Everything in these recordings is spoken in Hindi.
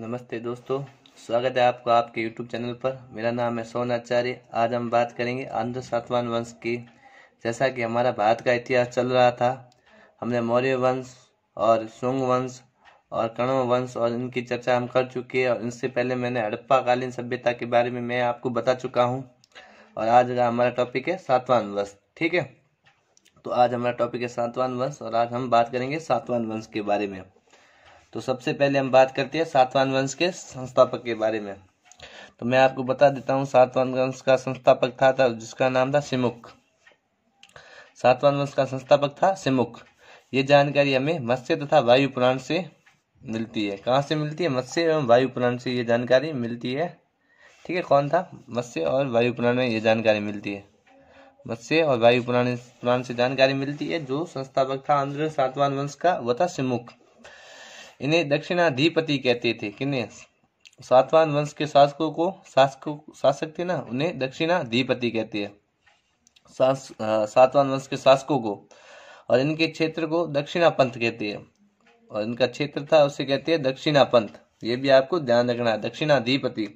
नमस्ते दोस्तों स्वागत है आपको आपके YouTube चैनल पर मेरा नाम है सोन आचार्य आज हम बात करेंगे आंध्र सातवान वंश की जैसा कि हमारा भारत का इतिहास चल रहा था हमने मौर्य वंश और शुंग वंश और कणव वंश और इनकी चर्चा हम कर चुके हैं और इनसे पहले मैंने हड़प्पा कालीन सभ्यता के बारे में मैं आपको बता चुका हूँ और आज का हमारा टॉपिक है सातवान वंश ठीक है तो आज हमारा टॉपिक है सातवान वंश और आज हम बात करेंगे सातवान वंश के बारे में तो सबसे पहले हम बात करते हैं सातवान वंश के संस्थापक के बारे में तो मैं आपको बता देता हूँ सातवान वंश का संस्थापक था, था जिसका नाम था सिमुख सातवान वंश का संस्थापक था सिमुख ये जानकारी हमें मत्स्य तथा वायु पुराण से मिलती है कहाँ से मिलती है मत्स्य एवं वायु पुराण से ये जानकारी मिलती है ठीक है कौन था मत्स्य और वायु पुराण में ये जानकारी मिलती है मत्स्य और वायु पुराण पुराण से जानकारी मिलती है जो संस्थापक था आंध्र सातवान वंश का वह था सिमुख इन्हें दक्षिणाधिपति कहते थे किन्हें सातवान वंश के शासकों को शासकों शासक थे ना उन्हें दक्षिणाधिपति कहते हैं सातवान वंश के शासकों को और इनके क्षेत्र को दक्षिणा पंथ कहते हैं और इनका क्षेत्र था उसे कहते हैं दक्षिणा पंथ ये भी आपको ध्यान रखना है दक्षिणाधिपति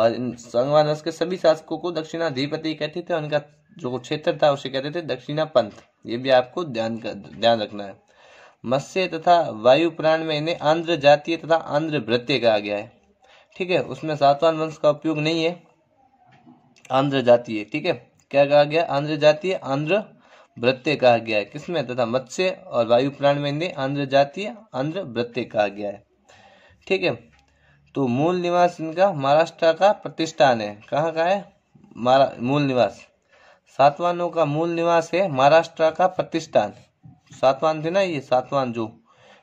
और इन संगवान वंश के सभी शासकों को दक्षिणाधिपति कहते थे और इनका जो क्षेत्र था उसे कहते थे दक्षिणा पंथ ये भी आपको ध्यान ध्यान रखना है मत्स्य तथा वायु पुराण में इन्हें आंध्र जातीय तथा आंध्र वृत्य कहा गया है ठीक है उसमें सातवान वंश का उपयोग नहीं है आंध्र जातीय ठीक है क्या कहा गया आंध्र जातीय आंध्र वृत्य कहा गया है किसमें तथा मत्स्य और वायु प्राण में इन्हें आंध्र जातीय आंध्र वृत्य कहा गया है ठीक है तो मूल निवास इनका महाराष्ट्र का प्रतिष्ठान है कहाँ का है मूल निवास सातवानों का मूल निवास है महाराष्ट्र का प्रतिष्ठान सातवान थे ना ये सातवान जो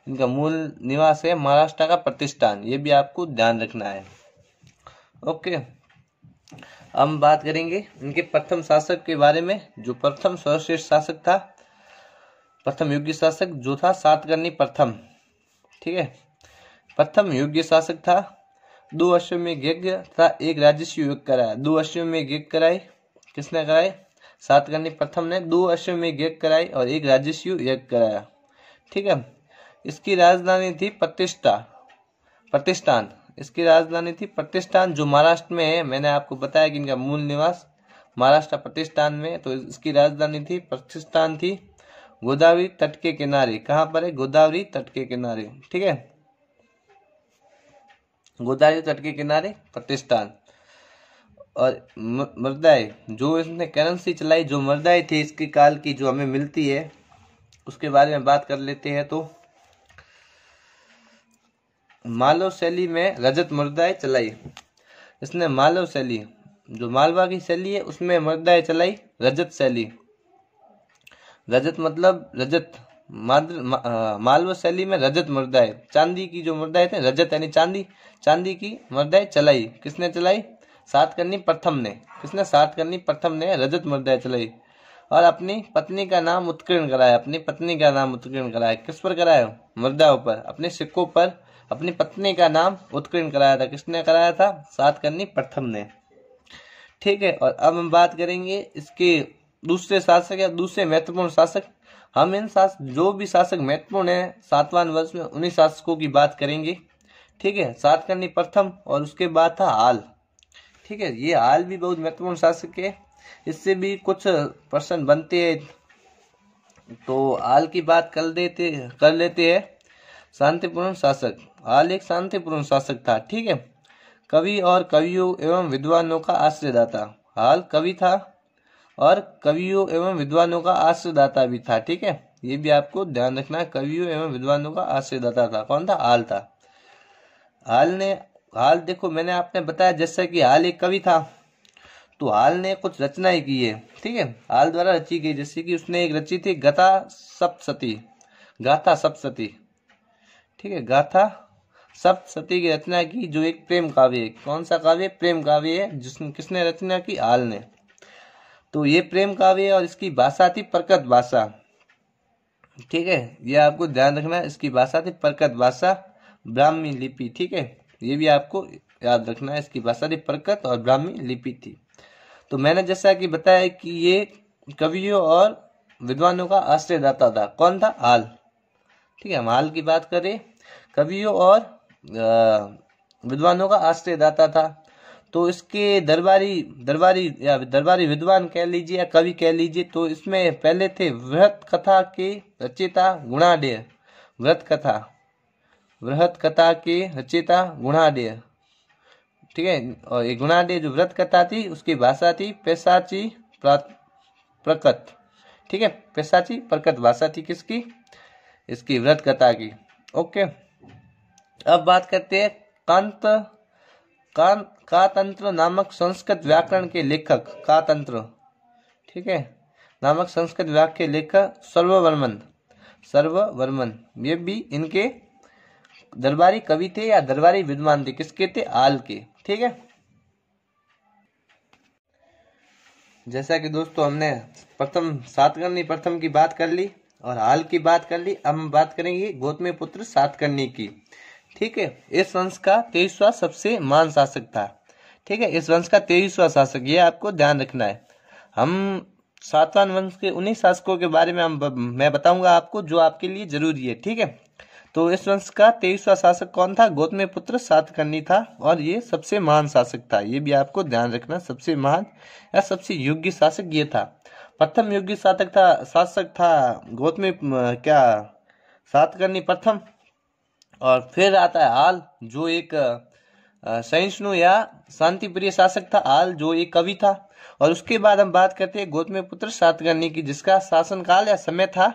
इनका मूल निवास है महाराष्ट्र का प्रतिष्ठान ये भी आपको ध्यान रखना है ओके हम बात करेंगे इनके प्रथम शासक के बारे में जो प्रथम सर्वश्रेष्ठ शासक था प्रथम योग्य शासक जो था सातकर्णी प्रथम ठीक है प्रथम योग्य शासक था दो वर्षो में यज्ञ था एक राजस्व युग कराया दो वर्षों में यज्ञ कराए किसने कराए सातकर्णी प्रथम ने दो अश्वमेघ यज्ञ कराई और एक राजस्व यज्ञ कराया ठीक है इसकी राजधानी थी प्रतिष्ठा प्रतिष्ठान इसकी राजधानी थी प्रतिष्ठान जो महाराष्ट्र में है मैंने आपको बताया कि इनका मूल निवास महाराष्ट्र प्रतिष्ठान में तो इसकी राजधानी थी प्रतिष्ठान थी गोदावरी तट के किनारे कहाँ पर है गोदावरी तट के किनारे ठीक है गोदावरी तट के किनारे प्रतिष्ठान और मृदाएँ जो इसने करेंसी चलाई जो मृदाएँ थी इसके काल की जो हमें मिलती है उसके बारे में बात कर लेते हैं तो मालव शैली में रजत मृदाएँ चलाई इसने मालव शैली जो मालवा की शैली है उसमें मृदाएँ चलाई रजत शैली रजत मतलब रजत माद्र मालवा शैली में रजत मृदाएँ चांदी की जो मर्दाए थे रजत यानी चांदी चांदी की मृदाएँ चलाई किसने चलाई सात करनी प्रथम ने किसने सात करनी प्रथम ने रजत मृदय चलाई और अपनी पत्नी का नाम उत्कीर्ण कराया अपनी पत्नी का नाम उत्कीर्ण कराया किस पर कराया मृदा ऊपर अपने सिक्कों पर अपनी पत्नी का नाम उत्कीर्ण कराया था किसने कराया था सात करनी प्रथम ने ठीक है और अब हम बात करेंगे इसके दूसरे शासक या दूसरे महत्वपूर्ण शासक हम इन शासक जो भी शासक महत्वपूर्ण है सातवान वर्ष में उन्हीं शासकों की बात करेंगे ठीक है सात करनी प्रथम और उसके बाद था हाल ठीक है ये हाल भी बहुत महत्वपूर्ण शासक है इससे भी कुछ प्रश्न बनते हैं तो हाल की बात कर देते कर लेते हैं शांतिपूर्ण शासक हाल एक शांतिपूर्ण शासक था ठीक है कवि और कवियों एवं विद्वानों का आश्रयदाता हाल कवि था और कवियों एवं विद्वानों का आश्रयदाता भी था ठीक है ये भी आपको ध्यान रखना है कवियों एवं विद्वानों का आश्रयदाता था कौन था हाल था हाल ने हाल देखो मैंने आपने बताया जैसा कि हाल एक कवि था तो हाल ने कुछ रचनाएं की है ठीक है हाल द्वारा रची गई जैसे कि उसने एक रची थी गथा सप्तती गाथा सप्तती ठीक है गाथा सप्तती की रचना की जो एक प्रेम काव्य है कौन सा काव्य प्रेम काव्य है जिसने किसने रचना की हाल ने तो ये प्रेम काव्य है और इसकी भाषा थी प्रकट भाषा ठीक है यह आपको ध्यान रखना इसकी भाषा थी प्रकट भाषा ब्राह्मी लिपि ठीक है ये भी आपको याद रखना है इसकी भाषारी प्रकट और ब्राह्मी लिपि थी तो मैंने जैसा कि बताया कि ये कवियों और विद्वानों का आश्रयदाता था कौन था हाल ठीक है हम हाल की बात करें कवियों और विद्वानों का आश्रयदाता था तो इसके दरबारी दरबारी या दरबारी विद्वान कह लीजिए या कवि कह लीजिए तो इसमें पहले थे व्रत कथा के रचिता गुणाडेय व्रत कथा वृहत कथा की रचिता गुणादेय ठीक है और ये गुणादेय जो व्रत कथा थी उसकी भाषा थी पेशाची प्रकट ठीक है पैसाची प्रकट भाषा थी किसकी इसकी व्रत कथा की ओके अब बात करते हैं कांत कान कातंत्र नामक संस्कृत व्याकरण के लेखक कातंत्र ठीक है नामक संस्कृत व्याख्या लेखक सर्ववर्मन सर्ववर्मन ये भी इनके दरबारी कवि थे या दरबारी विद्वान थे किसके थे आल के ठीक है जैसा कि दोस्तों हमने प्रथम सातकर्णी प्रथम की बात कर ली और हाल की बात कर ली अब हम बात करेंगे गौतमी पुत्र सातकर्णी की ठीक है इस वंश का तेईसवा सबसे मान शासक था ठीक है इस वंश का तेईसवा शासक ये आपको ध्यान रखना है हम सातवान वंश के उन्हीं शासकों के बारे में हम मैं बताऊंगा आपको जो आपके लिए जरूरी है ठीक है तो इस वंश का तेईसवा शासक कौन था गौतम पुत्र सातकर्णी था और ये सबसे महान शासक था ये भी आपको ध्यान रखना सबसे महान या सबसे योग्य शासक ये था प्रथम योग्य शासक था शासक था गौतम क्या सातकर्णी प्रथम और फिर आता है आल जो एक सहिष्णु या शांति प्रिय शासक था आल जो एक कवि था और उसके बाद हम बात करते हैं गौतम पुत्र सातकर्णी की जिसका शासनकाल या समय था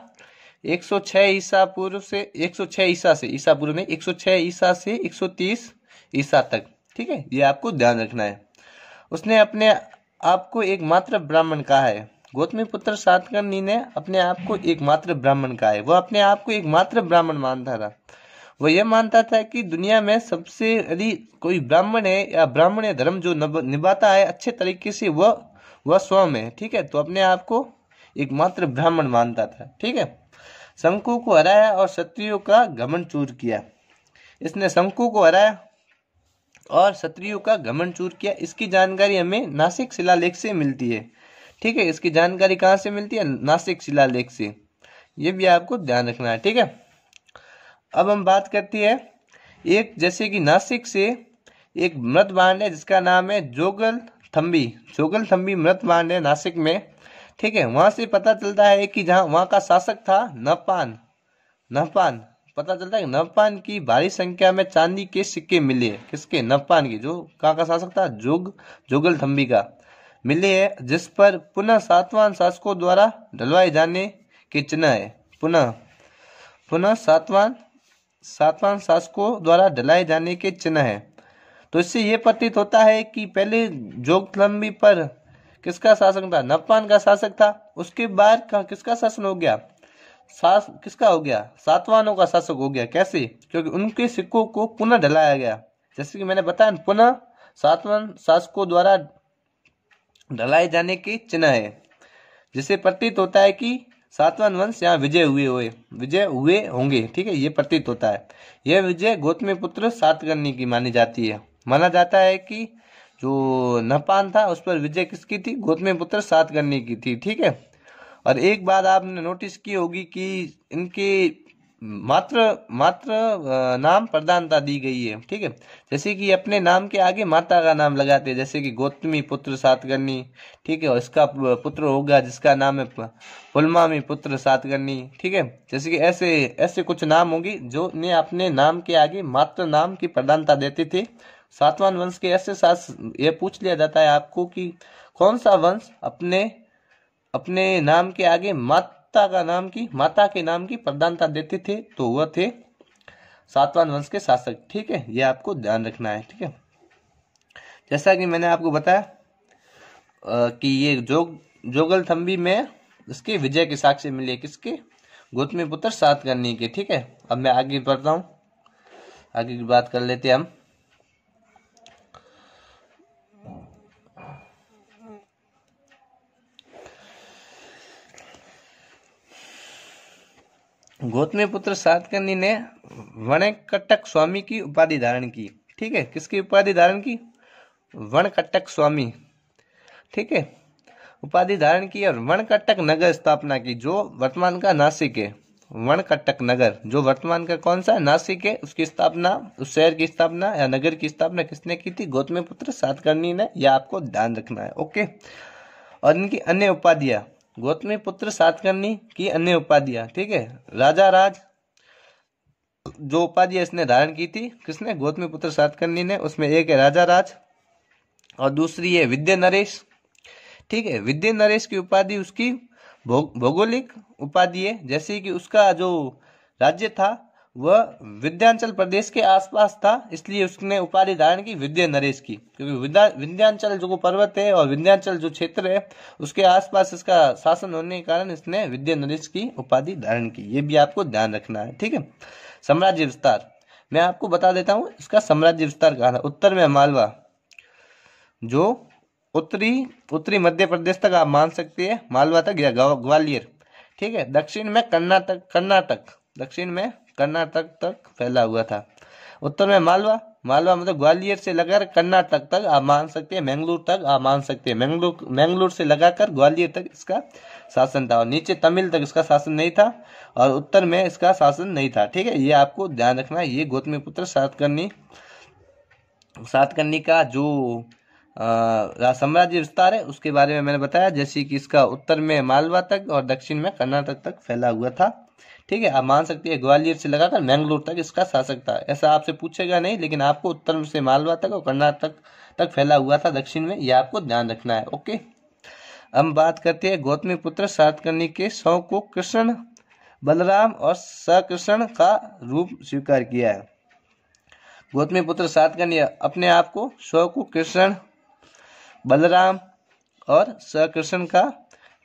106 ईसा पूर्व से 106 ईसा से ईसा पूर्व में 106 ईसा से 130 ईसा तक ठीक है ये आपको ध्यान रखना है उसने अपने आप को एकमात्र ब्राह्मण कहा है गौतमी पुत्र सातकर्णी ने अपने आप को एकमात्र ब्राह्मण कहा है वह अपने आप को एकमात्र ब्राह्मण मानता था वह यह मानता था कि दुनिया में सबसे यदि कोई ब्राह्मण है या ब्राह्मण धर्म जो निभाता है अच्छे तरीके से वह वह स्वयं है ठीक है तो अपने आप को एकमात्र ब्राह्मण मानता था ठीक है शंकु को हराया और क्षत्रियो का घमन चूर किया इसने शंकु को हराया और क्षत्रियो का घमन चूर किया इसकी जानकारी हमें नासिक शिलालेख से मिलती है ठीक है इसकी जानकारी कहाँ से मिलती है नासिक शिलालेख से ये भी आपको ध्यान रखना है ठीक है अब हम बात करती है एक जैसे कि नासिक से एक मृत बांड है जिसका नाम है जोगल थम्बी जोगल थम्बी मृत बांड है नासिक में ठीक है वहां से पता चलता है कि जहां वहां का शासक था नपान नपान पता चलता है नपान की भारी संख्या में चांदी के सिक्के मिले किसके नपान के जो कहा का शासक था जोग जोगल थम्बी का मिले है जिस पर पुनः सातवान शासकों द्वारा डलवाए जाने के चिन्ह है पुनः पुनः सातवान सातवान शासकों द्वारा डलाए जाने के चिन्ह है तो इससे यह प्रतीत होता है कि पहले जोगलम्बी पर किसका शासन था नपान का शासक था उसके बाद का किसका शासन हो गया सास किसका हो गया सातवानों का शासक हो गया कैसे क्योंकि उनके सिक्कों को पुनः ढलाया गया जैसे कि मैंने बताया पुनः सातवान शासकों द्वारा ढलाए जाने के चिन्ह है जिसे प्रतीत होता है कि सातवान वंश यहाँ विजय हुए हुए विजय हुए होंगे ठीक है ये प्रतीत होता है यह विजय गौतमी पुत्र सातकर्णी की मानी जाती है माना जाता है कि जो नपान था उस पर विजय किसकी थी गौतमी पुत्र सात करने की थी ठीक है और एक बात आपने नोटिस की होगी कि इनके मात्र मात्र नाम प्रधानता दी गई है ठीक है जैसे कि अपने नाम के आगे माता का नाम लगाते हैं जैसे कि गौतमी पुत्र सातकर्णी ठीक है और इसका पुत्र होगा जिसका नाम है पुलमामी पुत्र सातकर्णी ठीक है जैसे कि ऐसे ऐसे कुछ नाम होंगे जो ने अपने नाम के आगे मात्र नाम की प्रधानता देते थे सातवान वंश के ऐसे साथ यह पूछ लिया जाता है आपको कि कौन सा वंश अपने अपने नाम के आगे माता का नाम की माता के नाम की प्रधानता देते थे तो वह थे सातवान वंश के शासक ठीक है यह आपको ध्यान रखना है ठीक है जैसा कि मैंने आपको बताया कि ये जो जोगल थम्बी में इसके विजय के साक्ष्य मिले किसके गौतमी पुत्र सात करने के ठीक है अब मैं आगे बढ़ता हूँ आगे की बात कर लेते हैं हम गौतमी पुत्र सातकर्णी ने वणकटक स्वामी की उपाधि धारण की ठीक है किसकी उपाधि धारण की वणकटक स्वामी ठीक है उपाधि धारण की और वणकटक नगर स्थापना की जो वर्तमान का नासिक है वणकटक नगर जो वर्तमान का कौन सा नासिक है उसकी स्थापना उस शहर की स्थापना या नगर की स्थापना किसने की थी गौतमी पुत्र सातकर्णी ने यह आपको ध्यान रखना है ओके और इनकी अन्य उपाधियां गौतमी पुत्र सातकर्णी की अन्य उपाधियां ठीक है राजा राज जो उपाधि इसने धारण की थी किसने गौतमी पुत्र सातकर्णी ने उसमें एक है राजा राज और दूसरी है विद्य नरेश ठीक है विद्य नरेश की उपाधि उसकी भौगोलिक भो, उपाधि है जैसे कि उसका जो राज्य था वह विद्यांचल प्रदेश के आसपास था इसलिए उसने उपाधि धारण की विद्या नरेश की क्योंकि विंध्याचल जो पर्वत है और विंध्याचल जो क्षेत्र है उसके आसपास इसका शासन होने के कारण इसने विद्य नरेश की उपाधि धारण की ये भी आपको ध्यान रखना है ठीक है साम्राज्य विस्तार मैं आपको बता देता हूँ इसका साम्राज्य विस्तार कहा था उत्तर में मालवा जो उत्तरी उत्तरी मध्य प्रदेश तक आप मान सकते हैं मालवा तक या ग्वालियर ठीक है दक्षिण में कर्नाटक कर्नाटक दक्षिण में कर्नाटक तक फैला हुआ था उत्तर में मालवा मालवा मतलब ग्वालियर से लगाकर कर्नाटक तक आप मान सकते हैं मैंगलोर तक आप मान सकते हैं मैंगलोर मैंगलोर से लगाकर ग्वालियर तक इसका शासन था और नीचे तमिल तक इसका शासन नहीं था और उत्तर में इसका शासन नहीं था ठीक है ये आपको ध्यान रखना है ये गौतमी पुत्र सातकर्णी सातकर्णी का जो साम्राज्य विस्तार है उसके बारे में मैंने बताया जैसे कि इसका उत्तर में मालवा तक और दक्षिण में कर्नाटक तक फैला हुआ था ठीक है आप मान सकते हैं ग्वालियर से लगाकर मैंगलोर तक इसका शासक था ऐसा आपसे पूछेगा नहीं लेकिन आपको उत्तर से मालवा तक और कर्नाटक तक फैला हुआ था दक्षिण में यह आपको ध्यान रखना है ओके हम बात करते हैं गौतमी पुत्र सातकर्णी के शव को कृष्ण बलराम और सकृष्ण का रूप स्वीकार किया है गौतमी पुत्र सातकर्णी अपने आप को शव को कृष्ण बलराम और सकृष्ण का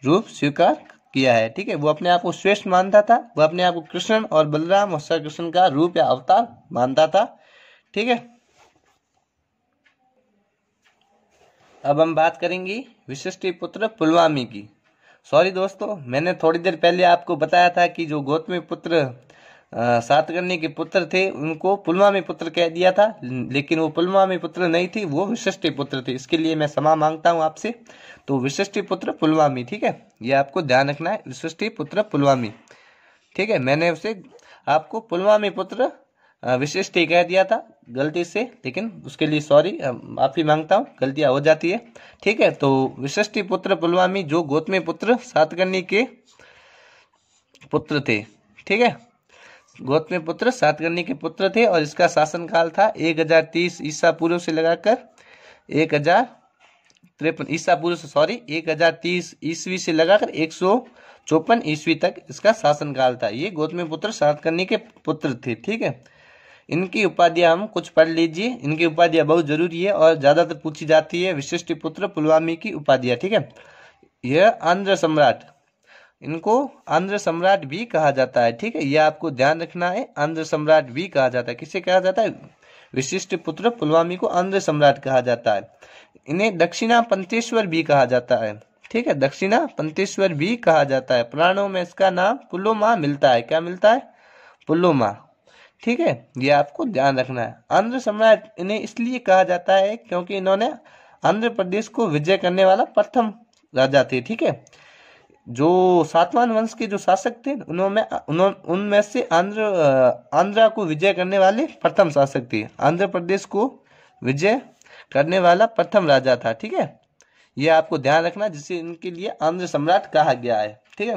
रूप स्वीकार किया है ठीक है वो अपने आप को श्रेष्ठ मानता था वो अपने आप को कृष्ण और बलराम और सर कृष्ण का रूप या अवतार मानता था ठीक है अब हम बात करेंगे विशिष्टि पुत्र पुलवामी की सॉरी दोस्तों मैंने थोड़ी देर पहले आपको बताया था कि जो गौतमी पुत्र सातकर्णी के पुत्र थे उनको पुलवामी पुत्र कह दिया था लेकिन वो पुलवामी पुत्र नहीं थी वो विशिष्ट पुत्र थे इसके लिए मैं समा मांगता हूँ आपसे तो विशिष्ट पुत्र पुलवामी ठीक है ये आपको ध्यान रखना है विशिष्ट पुत्र पुलवामी ठीक है मैंने उसे आपको पुलवामी पुत्र विशिष्ट कह दिया था गलती से लेकिन उसके लिए सॉरी माफी मांगता हूँ गलतियाँ हो जाती है ठीक है तो विशिष्ट पुत्र पुलवामी जो गौतमी पुत्र सातकर्णी के पुत्र थे ठीक है गौतम पुत्र सातगर्णी के पुत्र थे और इसका शासन काल था 1030 ईसा पूर्व से लगाकर एक हजार त्रेपन ईसा पूर्व से सॉरी 1030 ईस्वी से लगाकर एक सौ चौपन ईस्वी तक इसका शासनकाल था ये गौतम पुत्र सातकर्णी के पुत्र थे ठीक है इनकी उपाधियां हम कुछ पढ़ लीजिए इनकी उपाधियां बहुत जरूरी है और ज्यादातर पूछी जाती है विशिष्ट पुत्र पुलवामी की उपाधियां ठीक है यह आंध्र सम्राट इनको आंध्र सम्राट भी कहा जाता है ठीक है यह आपको ध्यान रखना है आंध्र सम्राट भी कहा जाता है किसे कहा जाता है विशिष्ट पुत्र पुलवामी को आंध्र सम्राट कहा जाता है इन्हें दक्षिणा पंतेश्वर भी कहा जाता है ठीक है दक्षिणा पंतेश्वर भी कहा जाता है पुराणों में इसका नाम पुलोमा मिलता है क्या मिलता है पुलोमा ठीक है ये आपको ध्यान रखना है आंध्र सम्राट इन्हें इसलिए कहा जाता है क्योंकि इन्होंने आंध्र प्रदेश को विजय करने वाला प्रथम राजा थे ठीक है जो सातवान वंश के जो शासक थे उन्होंने उनमें से आंध्र आंध्रा को विजय करने वाले प्रथम शासक थे आंध्र प्रदेश को विजय करने वाला प्रथम राजा था ठीक है ये आपको ध्यान रखना जिसे इनके लिए आंध्र सम्राट कहा गया है ठीक है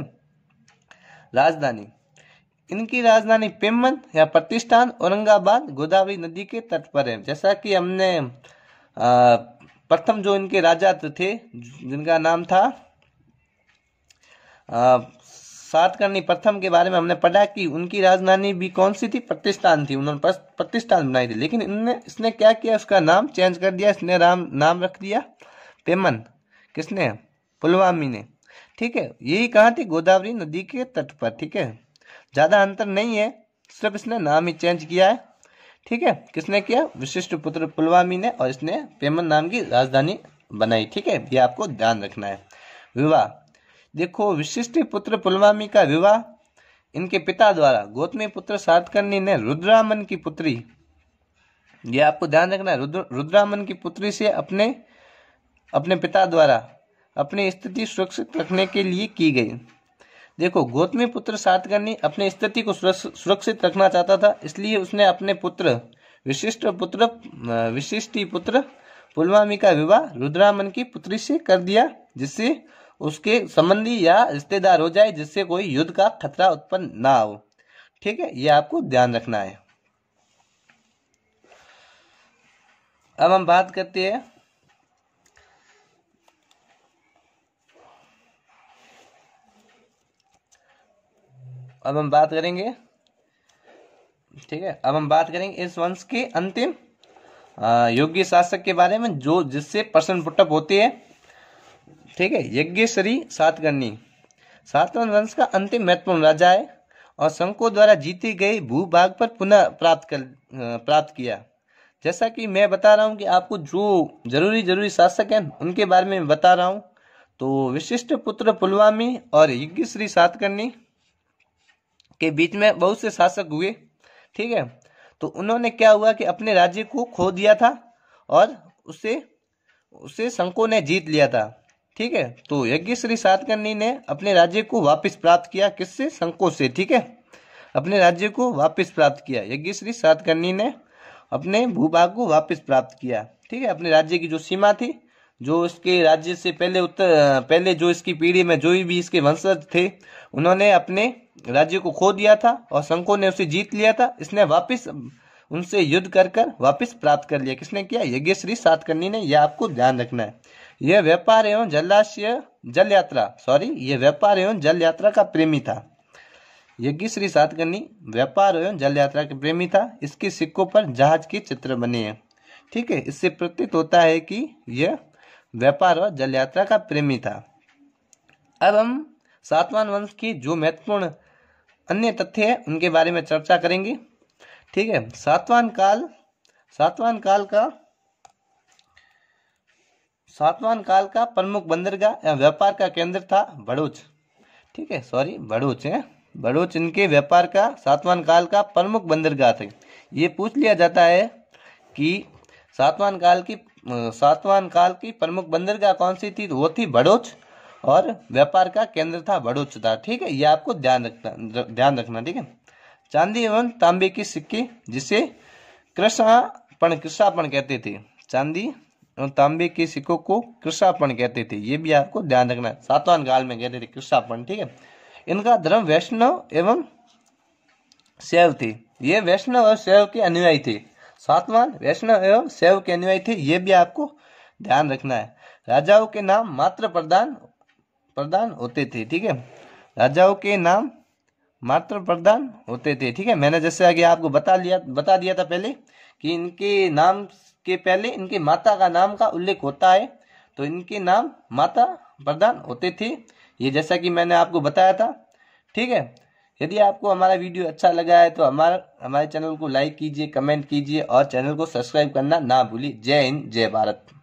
राजधानी इनकी राजधानी पेमन या प्रतिष्ठान औरंगाबाद गोदावरी नदी के तट पर है जैसा कि हमने प्रथम जो इनके राजा थे जिनका नाम था सातकर्णी प्रथम के बारे में हमने पढ़ा कि उनकी राजधानी भी कौन सी थी प्रतिष्ठान थी उन्होंने प्रतिष्ठान बनाई थी लेकिन इनने इसने क्या किया उसका नाम चेंज कर दिया इसने राम नाम रख दिया पेमन किसने पुलवामी ने ठीक है यही कहाँ थी गोदावरी नदी के तट पर ठीक है ज़्यादा अंतर नहीं है सिर्फ इसने नाम ही चेंज किया है ठीक है किसने किया विशिष्ट पुत्र पुलवामी ने और इसने पेमन नाम की राजधानी बनाई ठीक है ये आपको ध्यान रखना है विवाह देखो विशिष्ट पुत्र पुलवामी का विवाह इनके पिता द्वारा गौतमी पुत्र सातकर्णी ने रुद्रामन की पुत्री ये आपको ध्यान रखना रुद्र रुद्रामन की पुत्री से अपने अपने पिता द्वारा अपनी स्थिति सुरक्षित रखने के लिए की गई देखो गौतमी पुत्र सातकर्णी अपनी स्थिति को सुरक्षित रखना चाहता था इसलिए उसने अपने पुत्र विशिष्ट पुत्र विशिष्टि पुत्र पुलवामी का विवाह रुद्रामन की पुत्री से कर दिया जिससे उसके संबंधी या रिश्तेदार हो जाए जिससे कोई युद्ध का खतरा उत्पन्न ना हो ठीक है ये आपको ध्यान रखना है अब हम बात करते हैं अब हम बात करेंगे ठीक है अब हम बात करेंगे इस वंश के अंतिम योग्य शासक के बारे में जो जिससे प्रश्न पुटअप होती है ठीक है यज्ञेश्वरी सातगन्नी सातवन वंश का अंतिम महत्वपूर्ण राजा है और शंको द्वारा जीती गई भूभाग पर पुनः प्राप्त कर प्राप्त किया जैसा कि मैं बता रहा हूँ कि आपको जो जरूरी जरूरी शासक हैं उनके बारे में बता रहा हूँ तो विशिष्ट पुत्र पुलवामी और यज्ञश्री सातकर्णी के बीच में बहुत से शासक हुए ठीक है तो उन्होंने क्या हुआ कि अपने राज्य को खो दिया था और उसे उसे शंको ने जीत लिया था ठीक है तो यज्ञश्री सातकर्णी ने अपने राज्य को वापस प्राप्त किया किससे संकोच से ठीक है अपने राज्य को वापस प्राप्त किया यज्ञश्री सातकर्णी ने अपने भूभाग को वापस प्राप्त किया ठीक है अपने राज्य की जो सीमा थी जो इसके राज्य से पहले उत्तर पहले जो इसकी पीढ़ी में जो भी इसके वंशज थे उन्होंने अपने राज्य को खो दिया था और शंको ने उसे जीत लिया था इसने वापस उनसे युद्ध कर कर वापस प्राप्त कर लिया किसने किया यज्ञश्री सातकर्णी ने यह आपको ध्यान रखना है यह व्यापार एवं जलाशय जल यात्रा सॉरी यह व्यापार एवं जल यात्रा का प्रेमी था श्री सातकर्णी व्यापार एवं जल यात्रा के प्रेमी था इसके सिक्कों पर जहाज के चित्र बने हैं ठीक है इससे प्रतीत होता है कि यह व्यापार और जल यात्रा का प्रेमी था अब हम सातवान वंश की जो महत्वपूर्ण अन्य तथ्य है उनके बारे में चर्चा करेंगे ठीक है सातवान काल सातवान काल का सातवान काल का प्रमुख बंदरगाह या व्यापार का केंद्र था भड़ूच ठीक है सॉरी भड़ूच है भड़ूच इनके व्यापार का सातवान काल का प्रमुख बंदरगाह थे ये पूछ लिया जाता है कि सातवान काल की सातवान काल की प्रमुख बंदरगाह कौन सी थी तो वो थी भड़ोच और व्यापार का केंद्र था भड़ोच था ठीक है ये आपको ध्यान रखना ध्यान रखना ठीक है चांदी एवं तांबे की सिक्के जिसे कृष्णापण कृष्णापण कहते थे चांदी तांबे के सिक्कों को कृषापण कहते थे ये भी आपको ध्यान रखना है सातवान काल में कहते थे कृषापण ठीक है इनका धर्म वैष्णव एवं शैव थे ये वैष्णव और शैव के अनुयायी थे सातवान वैष्णव एवं शैव के अनुयायी थे ये भी आपको ध्यान रखना है राजाओं के नाम मात्र प्रदान प्रदान होते थे ठीक है राजाओं के नाम मात्र प्रदान होते थे ठीक है मैंने जैसे आगे आपको बता लिया बता दिया था पहले कि इनके नाम के पहले इनके माता का नाम का उल्लेख होता है तो इनके नाम माता प्रधान होते थे ये जैसा कि मैंने आपको बताया था ठीक है यदि आपको हमारा वीडियो अच्छा लगा है तो हमारा हमारे चैनल को लाइक कीजिए कमेंट कीजिए और चैनल को सब्सक्राइब करना ना भूलिए जय हिंद जय भारत